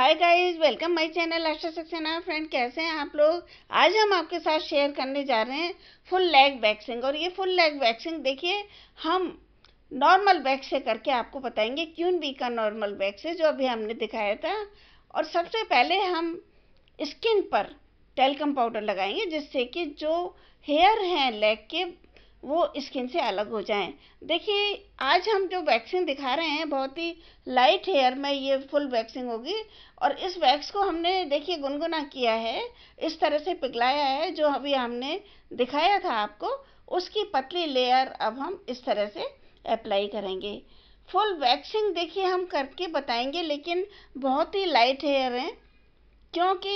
hi guys welcome my channel Asha Saxena friend कैसे हैं आप लोग आज हम आपके साथ शेयर करने जा रहे हैं फुल लेग वैक्सिंग और ये फुल लेग वैक्सिंग देखिए हम नॉर्मल बैग से करके आपको बताएंगे क्यून बी का नॉर्मल वैक्स है जो अभी हमने दिखाया था और सबसे पहले हम स्किन पर टेलकम पाउडर लगाएंगे जिससे कि जो हेयर हैं लेग के वो स्किन से अलग हो जाए देखिए आज हम जो वैक्सिंग दिखा रहे हैं बहुत ही लाइट हेयर में ये फुल वैक्सिंग होगी और इस वैक्स को हमने देखिए गुनगुना किया है इस तरह से पिघलाया है जो अभी हमने दिखाया था आपको उसकी पतली लेयर अब हम इस तरह से अप्लाई करेंगे फुल वैक्सिंग देखिए हम करके बताएंगे लेकिन बहुत ही लाइट हेयर हैं क्योंकि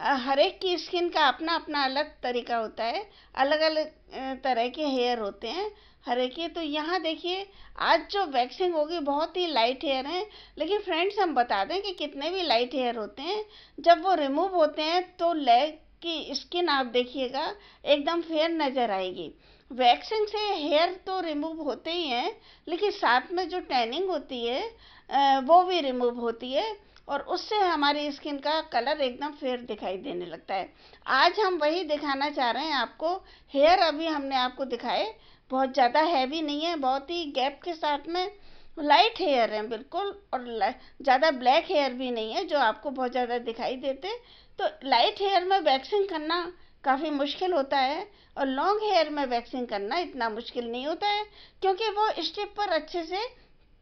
हर एक की स्किन का अपना अपना अलग तरीका होता है अलग अलग तरह के हेयर होते हैं हर एक के तो यहाँ देखिए आज जो वैक्सिंग होगी बहुत ही लाइट हेयर हैं लेकिन फ्रेंड्स हम बता दें कि कितने भी लाइट हेयर होते हैं जब वो रिमूव होते हैं तो लेग की स्किन आप देखिएगा एकदम फेयर नज़र आएगी वैक्सिंग से हेयर तो रिमूव होते ही हैं लेकिन साथ में जो टैनिंग होती है वो भी रिमूव होती है और उससे हमारी स्किन का कलर एकदम फेयर दिखाई देने लगता है आज हम वही दिखाना चाह रहे हैं आपको हेयर अभी हमने आपको दिखाए बहुत ज़्यादा हैवी नहीं है बहुत ही गैप के साथ में लाइट हेयर है बिल्कुल और ज़्यादा ब्लैक हेयर भी नहीं है जो आपको बहुत ज़्यादा दिखाई देते तो लाइट हेयर में वैक्सिंग करना काफ़ी मुश्किल होता है और लॉन्ग हेयर में वैक्सिंग करना इतना मुश्किल नहीं होता है क्योंकि वो स्टिप पर अच्छे से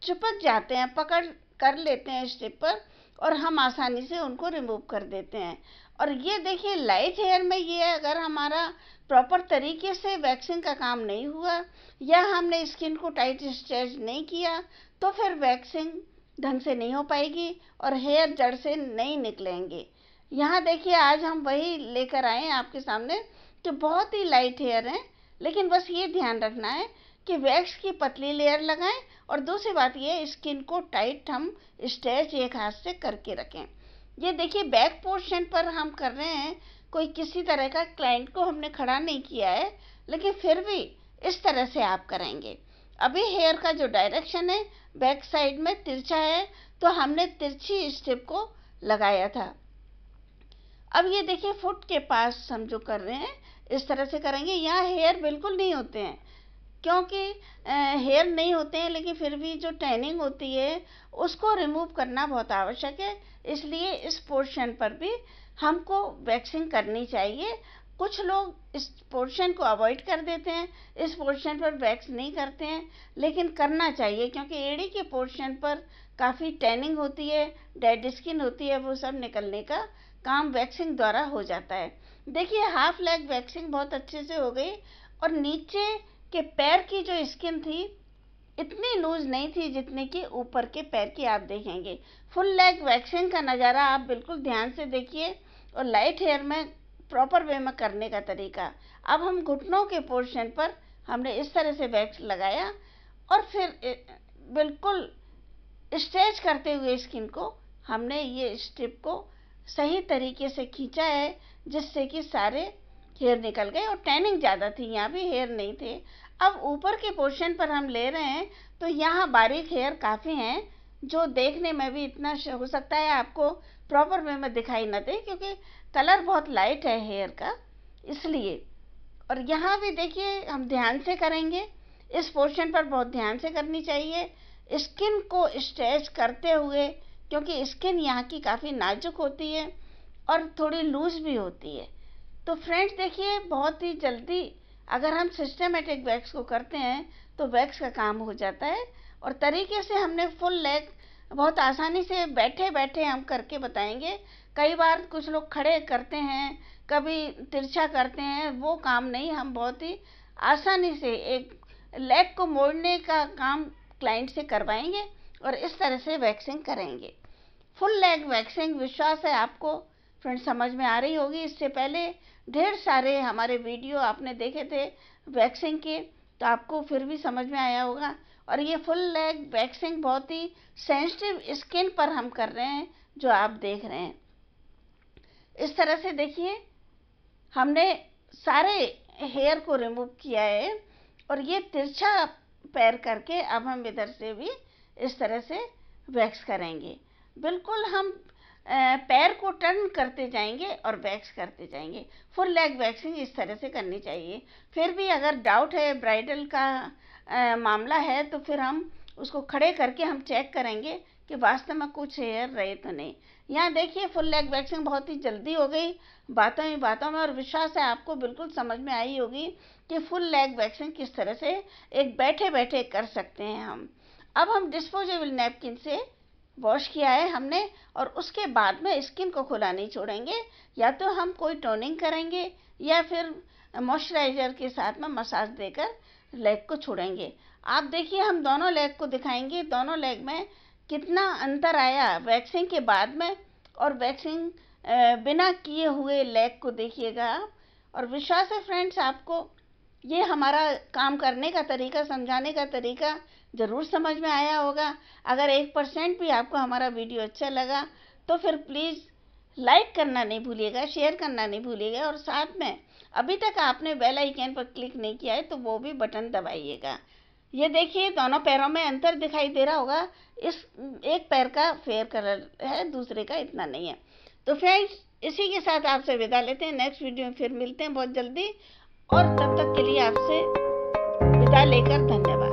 चिपक जाते हैं पकड़ कर लेते हैं स्टेप पर और हम आसानी से उनको रिमूव कर देते हैं और ये देखिए लाइट हेयर में ये अगर हमारा प्रॉपर तरीके से वैक्सिंग का काम नहीं हुआ या हमने स्किन को टाइट स्ट्रेच नहीं किया तो फिर वैक्सिंग ढंग से नहीं हो पाएगी और हेयर जड़ से नहीं निकलेंगे यहाँ देखिए आज हम वही लेकर आए हैं आपके सामने कि बहुत ही लाइट हेयर हैं लेकिन बस ये ध्यान रखना है कि वैक्स की पतली लेयर लगाएं और दूसरी बात ये स्किन को टाइट हम स्ट्रेच एक हाथ से करके रखें ये देखिए बैक पोर्शन पर हम कर रहे हैं कोई किसी तरह का क्लाइंट को हमने खड़ा नहीं किया है लेकिन फिर भी इस तरह से आप करेंगे अभी हेयर का जो डायरेक्शन है बैक साइड में तिरछा है तो हमने तिरछी स्टेप को लगाया था अब ये देखिए फुट के पास हम जो कर रहे हैं इस तरह से करेंगे यहाँ हेयर बिल्कुल नहीं होते हैं क्योंकि हेयर नहीं होते हैं लेकिन फिर भी जो टैनिंग होती है उसको रिमूव करना बहुत आवश्यक है इसलिए इस पोर्शन पर भी हमको वैक्सिंग करनी चाहिए कुछ लोग इस पोर्शन को अवॉइड कर देते हैं इस पोर्शन पर वैक्स नहीं करते हैं लेकिन करना चाहिए क्योंकि एड़ी के पोर्शन पर काफ़ी टैनिंग होती है डेड स्किन होती है वो सब निकलने का काम वैक्सिंग द्वारा हो जाता है देखिए हाफ लेग वैक्सिंग बहुत अच्छे से हो गई और नीचे कि पैर की जो स्किन थी इतनी लूज नहीं थी जितने कि ऊपर के पैर की आप देखेंगे फुल लेग वैक्सिंग का नज़ारा आप बिल्कुल ध्यान से देखिए और लाइट हेयर में प्रॉपर वे में करने का तरीका अब हम घुटनों के पोर्शन पर हमने इस तरह से वैक्स लगाया और फिर बिल्कुल स्ट्रेच करते हुए स्किन को हमने ये स्ट्रिप को सही तरीके से खींचा है जिससे कि सारे हेयर निकल गए और टैनिंग ज़्यादा थी यहाँ भी हेयर नहीं थे अब ऊपर के पोर्शन पर हम ले रहे हैं तो यहाँ बारीक हेयर काफ़ी हैं जो देखने में भी इतना हो सकता है आपको प्रॉपर वे में दिखाई ना दे क्योंकि कलर बहुत लाइट है हेयर का इसलिए और यहाँ भी देखिए हम ध्यान से करेंगे इस पोर्शन पर बहुत ध्यान से करनी चाहिए स्किन को स्ट्रेच करते हुए क्योंकि स्किन यहाँ की काफ़ी नाजुक होती है और थोड़ी लूज भी होती है तो फ्रेंड्स देखिए बहुत ही जल्दी अगर हम सिस्टमेटिक वैक्स को करते हैं तो वैक्स का काम हो जाता है और तरीके से हमने फुल लेग बहुत आसानी से बैठे बैठे हम करके बताएंगे कई बार कुछ लोग खड़े करते हैं कभी तिरछा करते हैं वो काम नहीं हम बहुत ही आसानी से एक लेग को मोड़ने का काम क्लाइंट से करवाएंगे और इस तरह से वैक्सिंग करेंगे फुल लेग वैक्सिंग विश्वास है आपको फ्रेंड्स समझ में आ रही होगी इससे पहले ढेर सारे हमारे वीडियो आपने देखे थे वैक्सिंग के तो आपको फिर भी समझ में आया होगा और ये फुल लेग वैक्सिंग बहुत ही सेंसिटिव स्किन पर हम कर रहे हैं जो आप देख रहे हैं इस तरह से देखिए हमने सारे हेयर को रिमूव किया है और ये तिरछा पैर करके अब हम इधर से भी इस तरह से वैक्स करेंगे बिल्कुल हम पैर को टर्न करते जाएंगे और वैक्स करते जाएंगे फुल लेग वैक्सिंग इस तरह से करनी चाहिए फिर भी अगर डाउट है ब्राइडल का आ, मामला है तो फिर हम उसको खड़े करके हम चेक करेंगे कि वास्तव में कुछ हेयर रहे तो नहीं यहाँ देखिए फुल लेग वैक्सिंग बहुत ही जल्दी हो गई बातों ही बातों में और विश्वास है आपको बिल्कुल समझ में आई होगी कि फुल लेग वैक्सिंग किस तरह से एक बैठे बैठे कर सकते हैं हम अब हम डिस्पोजेबल नैपकिन से वॉश किया है हमने और उसके बाद में स्किन को खुला नहीं छोड़ेंगे या तो हम कोई टोनिंग करेंगे या फिर मॉइस्चराइजर के साथ में मसाज देकर लेग को छोड़ेंगे आप देखिए हम दोनों लेग को दिखाएंगे दोनों लेग में कितना अंतर आया वैक्सिंग के बाद में और वैक्सिंग बिना किए हुए लेग को देखिएगा आप और विश्वास है फ्रेंड्स आपको ये हमारा काम करने का तरीका समझाने का तरीका ज़रूर समझ में आया होगा अगर एक परसेंट भी आपको हमारा वीडियो अच्छा लगा तो फिर प्लीज़ लाइक करना नहीं भूलिएगा शेयर करना नहीं भूलिएगा और साथ में अभी तक आपने बेल आइकन पर क्लिक नहीं किया है तो वो भी बटन दबाइएगा ये देखिए दोनों पैरों में अंतर दिखाई दे रहा होगा इस एक पैर का फेयर कलर है दूसरे का इतना नहीं है तो फ्रेंड्स इसी के साथ आपसे विदा लेते हैं नेक्स्ट वीडियो में फिर मिलते हैं बहुत जल्दी और तब तक के लिए आपसे विदा लेकर धन्यवाद